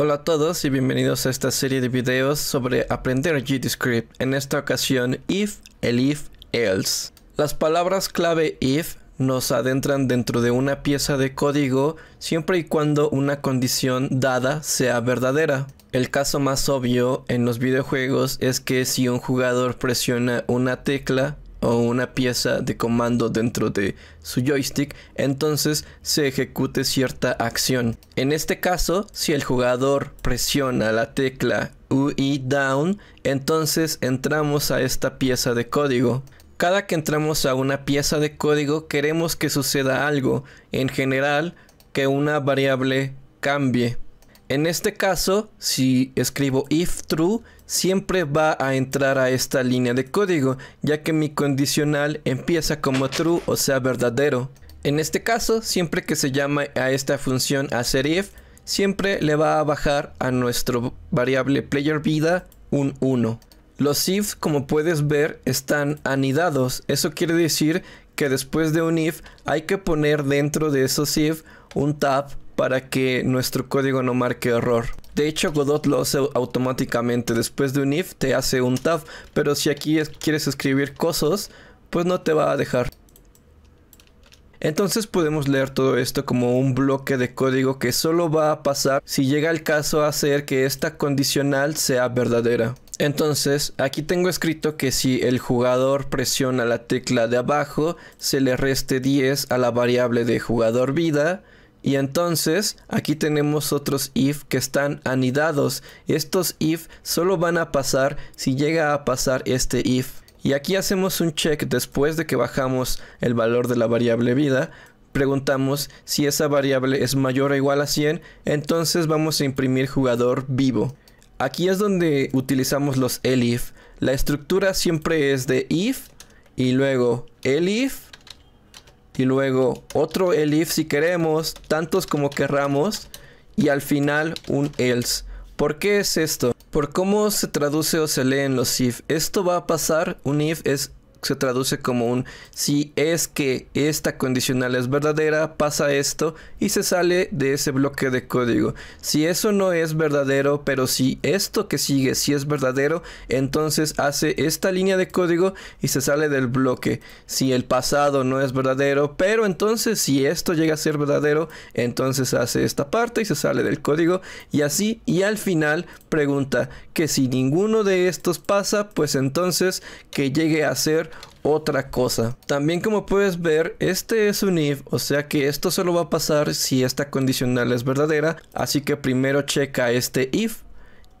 Hola a todos y bienvenidos a esta serie de videos sobre aprender GDScript, En esta ocasión, if, el if, else. Las palabras clave if nos adentran dentro de una pieza de código siempre y cuando una condición dada sea verdadera. El caso más obvio en los videojuegos es que si un jugador presiona una tecla, o una pieza de comando dentro de su joystick, entonces se ejecute cierta acción. En este caso, si el jugador presiona la tecla UI down, entonces entramos a esta pieza de código. Cada que entramos a una pieza de código queremos que suceda algo, en general que una variable cambie. En este caso, si escribo if true, siempre va a entrar a esta línea de código, ya que mi condicional empieza como true, o sea verdadero. En este caso, siempre que se llame a esta función if siempre le va a bajar a nuestro variable player vida un 1. Los if, como puedes ver, están anidados. Eso quiere decir que después de un if hay que poner dentro de esos if un tab para que nuestro código no marque error. De hecho, Godot lo hace automáticamente. Después de un if te hace un tab. Pero si aquí quieres escribir cosas, pues no te va a dejar. Entonces podemos leer todo esto como un bloque de código que solo va a pasar si llega el caso a hacer que esta condicional sea verdadera. Entonces, aquí tengo escrito que si el jugador presiona la tecla de abajo, se le reste 10 a la variable de jugador vida y entonces aquí tenemos otros if que están anidados. Estos if solo van a pasar si llega a pasar este if. Y aquí hacemos un check después de que bajamos el valor de la variable vida. Preguntamos si esa variable es mayor o igual a 100. Entonces vamos a imprimir jugador vivo. Aquí es donde utilizamos los elif. La estructura siempre es de if y luego elif y luego otro if si queremos, tantos como querramos y al final un else. ¿Por qué es esto? Por cómo se traduce o se lee en los if. Esto va a pasar, un if es se traduce como un si es que esta condicional es verdadera, pasa esto y se sale de ese bloque de código. Si eso no es verdadero, pero si esto que sigue si es verdadero, entonces hace esta línea de código y se sale del bloque. Si el pasado no es verdadero, pero entonces si esto llega a ser verdadero, entonces hace esta parte y se sale del código y así y al final Pregunta, que si ninguno de estos pasa, pues entonces que llegue a ser otra cosa. También como puedes ver, este es un if, o sea que esto solo va a pasar si esta condicional es verdadera, así que primero checa este if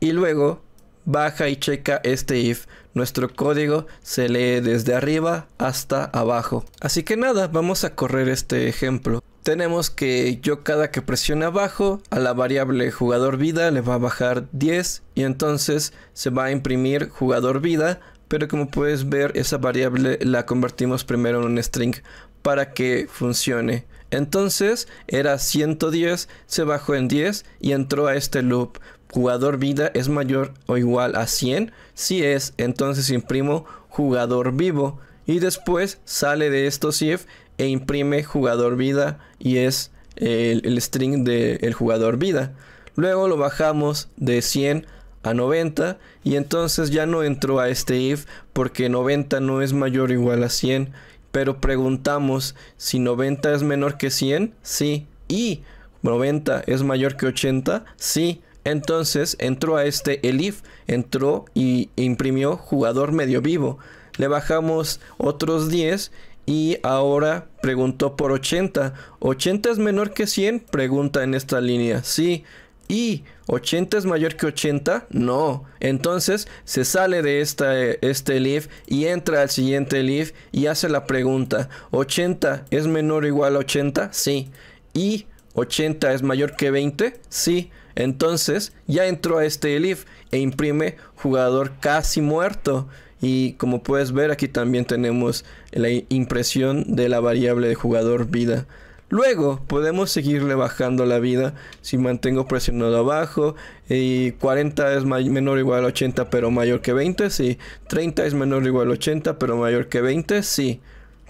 y luego baja y checa este if. Nuestro código se lee desde arriba hasta abajo. Así que nada, vamos a correr este ejemplo tenemos que yo cada que presione abajo a la variable jugador vida le va a bajar 10 y entonces se va a imprimir jugador vida, pero como puedes ver esa variable la convertimos primero en un string para que funcione. Entonces era 110, se bajó en 10 y entró a este loop. Jugador vida es mayor o igual a 100. Si es, entonces imprimo jugador vivo. Y después sale de estos if e imprime jugador vida y es el, string del jugador vida. Luego lo bajamos de 100 a 90 y entonces ya no entró a este if porque 90 no es mayor o igual a 100. Pero preguntamos si 90 es menor que 100, sí. Y 90 es mayor que 80, sí. Entonces entró a este el if, entró y imprimió jugador medio vivo. Le bajamos otros 10 y ahora preguntó por 80. ¿80 es menor que 100? Pregunta en esta línea. Sí. ¿Y 80 es mayor que 80? No. Entonces se sale de esta, este leaf y entra al siguiente leaf y hace la pregunta. ¿80 es menor o igual a 80? Sí. ¿Y 80 es mayor que 20? Sí. Entonces ya entró a este elif e imprime jugador casi muerto. Y como puedes ver aquí también tenemos la impresión de la variable de jugador vida. Luego podemos seguirle bajando la vida si mantengo presionado abajo y 40 es menor o igual a 80 pero mayor que 20, sí. 30 es menor o igual a 80 pero mayor que 20, sí.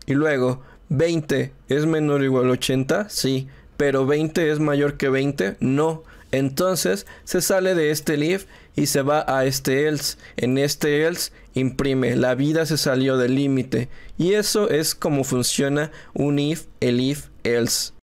Y luego 20 es menor o igual a 80, sí. Pero 20 es mayor que 20, no. Entonces se sale de este leaf y se va a este else. En este else imprime, la vida se salió del límite. Y eso es como funciona un if, el if, else.